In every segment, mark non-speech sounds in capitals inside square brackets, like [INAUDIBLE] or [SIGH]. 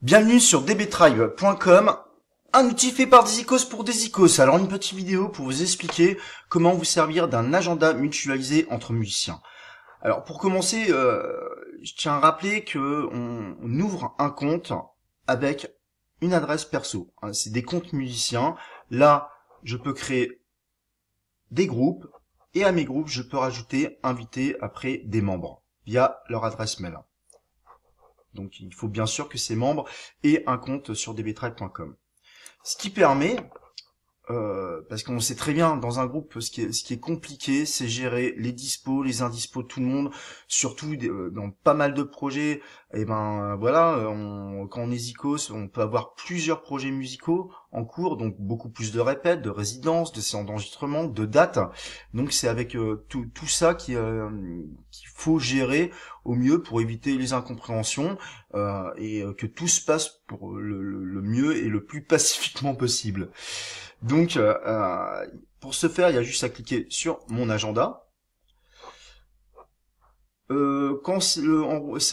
Bienvenue sur dbtribe.com, un outil fait par Desicos pour Desicos. Alors une petite vidéo pour vous expliquer comment vous servir d'un agenda mutualisé entre musiciens. Alors pour commencer, euh, je tiens à rappeler que on, ouvre un compte avec une adresse perso. Hein, c'est des comptes musiciens. Là, je peux créer des groupes et à mes groupes, je peux rajouter, invités après des membres via leur adresse mail. Donc il faut bien sûr que ces membres aient un compte sur dbtrade.com. Ce qui permet euh, parce qu'on sait très bien dans un groupe ce qui est, ce qui est compliqué, c'est gérer les dispos, les indispos de tout le monde, surtout euh, dans pas mal de projets. Et eh ben voilà, euh, quand on est zikos, on peut avoir plusieurs projets musicaux en cours, donc beaucoup plus de répètes, de résidences, de séances d'enregistrement, de dates. Donc c'est avec tout, ça qu'il faut gérer au mieux pour éviter les incompréhensions et que tout se passe pour le mieux et le plus [LAUGHS] pacifiquement possible. Donc, euh, euh, pour ce faire, il y a juste à cliquer sur mon agenda. Euh, quand c'est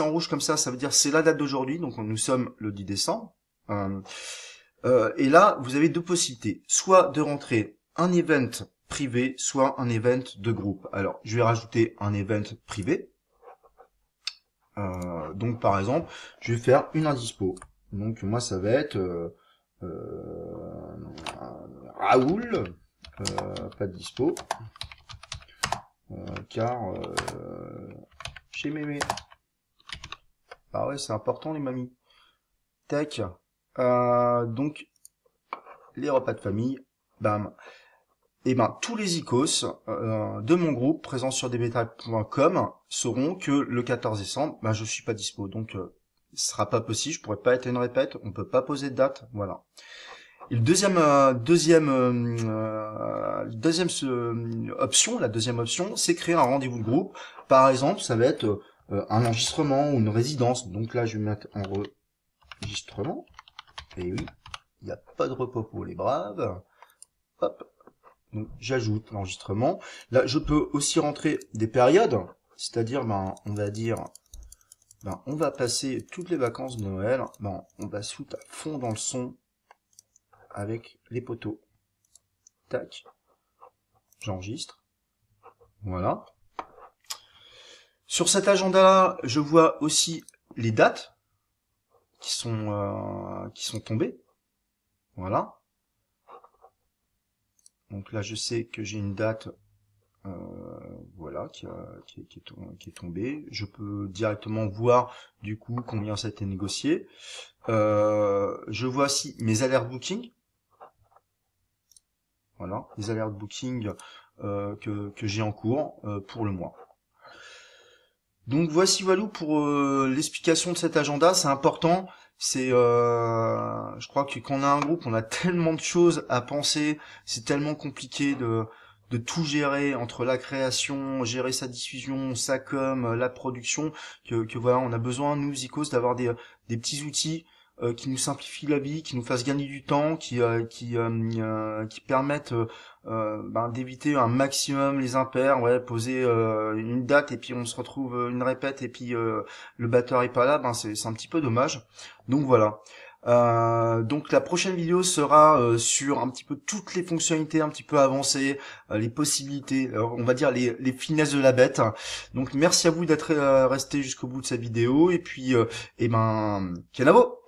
en, rouge comme ça, ça veut dire c'est la date d'aujourd'hui, donc nous sommes le 10 décembre. Euh, et là, vous avez deux possibilités, soit de rentrer un event privé, soit un event de groupe. Alors, je vais rajouter un event privé. donc par exemple, je vais faire une indispo. Donc moi ça va être Raoul, euh, pas de dispo, euh, car euh, chez mémé. Ah ouais, c'est important les mamies. Tac. donc, les repas de famille, bam. Et eh ben tous les icos de mon groupe présents sur dbtype.com sauront que le 14 décembre, ben je suis pas dispo, donc ce sera pas possible, je pourrais pas être une répète, on peut pas poser de date, voilà deuxième euh, deuxième euh, euh, deuxième option, la deuxième option, c'est créer un rendez-vous de groupe. Par exemple, ça va être un enregistrement ou une résidence. Donc là, je vais mettre enregistrement. Et oui, il n'y a pas de repos pour les braves. Hop. j'ajoute l'enregistrement. Là, je peux aussi rentrer des périodes, c'est-à-dire, ben, on va dire, ben, on va passer toutes les vacances de Noël, ben, on va se foutre à fond dans le son avec les poteaux. Tac. J'enregistre. Voilà. Sur cet agenda-là, je vois aussi les dates qui sont, euh, qui sont tombées. Voilà. Donc là, je sais que j'ai une date euh, voilà qui, est, tombée. Je peux directement voir du coup combien ça a été négocié. Euh, je vois aussi mes alertes booking. Voilà, les alertes booking euh, que, que j'ai en cours euh, pour le mois. Donc voici Walou pour euh, l'explication de cet agenda, c'est important. C'est, je crois que quand on a un groupe, on a tellement de choses à penser, c'est tellement compliqué de, de tout gérer entre la création, gérer sa diffusion, sa com, la production, que, que voilà, on a besoin, nous, Zicos, d'avoir des, des petits outils euh, qui nous simplifie la vie, qui nous fasse gagner du temps, qui euh, qui euh, qui permettent ben, d'éviter un maximum les impairs, ouais, poser une date et puis on se retrouve une répète et puis le batteur est pas là, ben c'est c'est un petit peu dommage. Donc voilà. donc la prochaine vidéo sera sur un petit peu toutes les fonctionnalités un petit peu avancées, les possibilités, on va dire les, les, finesses de la bête. Donc merci à vous d'être resté jusqu'au bout de cette vidéo et puis et eh ben Kenavo